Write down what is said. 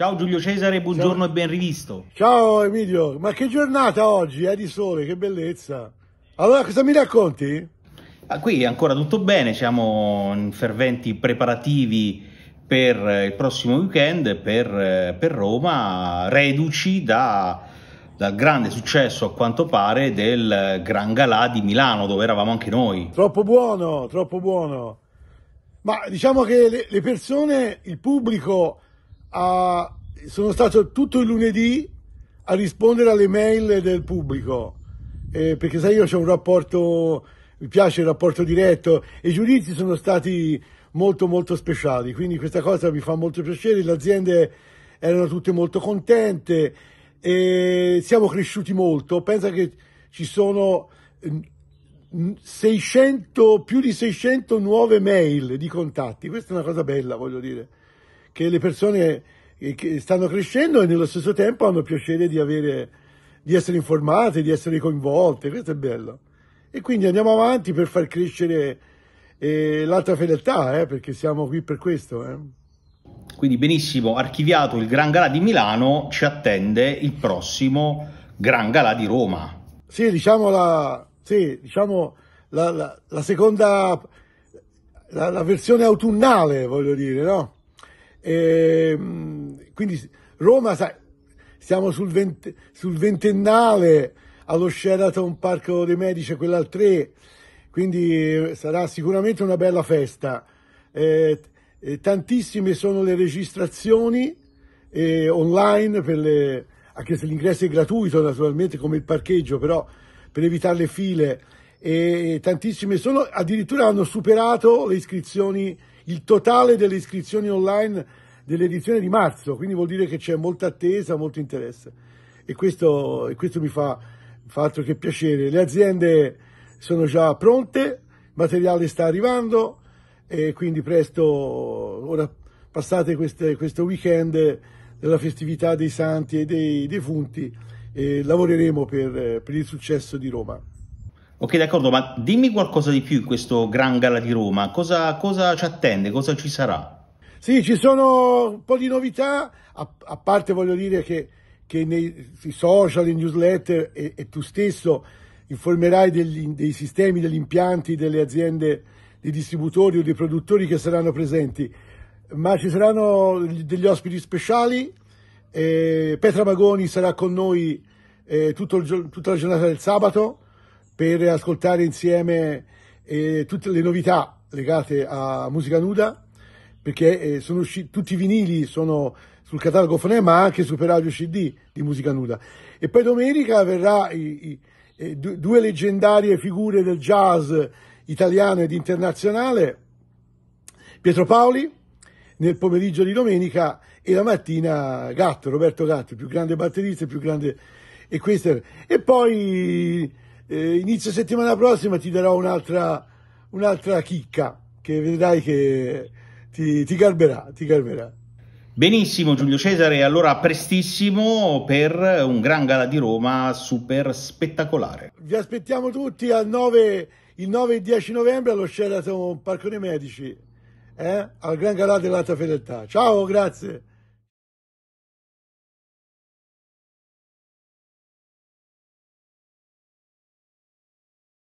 Ciao Giulio Cesare, buongiorno Ciao. e ben rivisto. Ciao Emilio, ma che giornata oggi, eh, di sole, che bellezza. Allora, cosa mi racconti? Ah, qui ancora tutto bene, siamo in ferventi preparativi per eh, il prossimo weekend per, eh, per Roma, reduci da, dal grande successo a quanto pare del Gran Galà di Milano, dove eravamo anche noi. Troppo buono, troppo buono. Ma diciamo che le, le persone, il pubblico a, sono stato tutto il lunedì a rispondere alle mail del pubblico, eh, perché sai io ho un rapporto, mi piace il rapporto diretto e i giudizi sono stati molto molto speciali, quindi questa cosa mi fa molto piacere, le aziende erano tutte molto contente e siamo cresciuti molto, pensa che ci sono 600, mm, mm, più di 600 nuove mail di contatti, questa è una cosa bella voglio dire che le persone che stanno crescendo e nello stesso tempo hanno piacere di, avere, di essere informate, di essere coinvolte, questo è bello. E quindi andiamo avanti per far crescere eh, l'alta fedeltà, eh, perché siamo qui per questo. Eh. Quindi benissimo, archiviato il Gran Galà di Milano, ci attende il prossimo Gran Galà di Roma. Sì, diciamo la, sì, diciamo la, la, la seconda, la, la versione autunnale, voglio dire, no? E, ehm, quindi Roma, sai, siamo sul, vent- sul ventennale allo Sheraton Parco dei Medici, quella al 3, quindi eh, sarà sicuramente una bella festa. Eh, eh, tantissime sono le registrazioni eh, online, le, anche se l'ingresso è gratuito naturalmente come il parcheggio, però per evitare le file, e tantissime sono, addirittura hanno superato le iscrizioni il totale delle iscrizioni online dell'edizione di marzo, quindi vuol dire che c'è molta attesa, molto interesse e questo, e questo mi fa, fa altro che piacere. Le aziende sono già pronte, il materiale sta arrivando e quindi presto, ora passate queste, questo weekend della festività dei santi e dei defunti, e lavoreremo per, per il successo di Roma. Ok, d'accordo, ma dimmi qualcosa di più in questo Gran Gala di Roma, cosa, cosa ci attende, cosa ci sarà? Sì, ci sono un po' di novità, a, a parte voglio dire che, che nei social, in newsletter e, e tu stesso informerai degli, dei sistemi, degli impianti, delle aziende, dei distributori o dei produttori che saranno presenti, ma ci saranno degli ospiti speciali, eh, Petra Magoni sarà con noi eh, il, tutta la giornata del sabato, per ascoltare insieme eh, tutte le novità legate a musica nuda, perché eh, usci- tutti i vinili sono sul catalogo Fonema, ma anche su Radio CD di musica nuda. E poi domenica verrà i, i, eh, du- due leggendarie figure del jazz italiano ed internazionale, Pietro Paoli nel pomeriggio di domenica e la mattina Gatto, Roberto Gatto, il più grande batterista, il più grande e questo e poi eh, inizio settimana prossima ti darò un'altra, un'altra chicca che vedrai che ti, ti garberà, ti garberà. Benissimo Giulio Cesare, allora prestissimo per un Gran Gala di Roma super spettacolare. Vi aspettiamo tutti al 9, il 9 e 10 novembre allo Sheraton Parco dei Medici, eh? al Gran Gala dell'Alta Fedeltà. Ciao, grazie.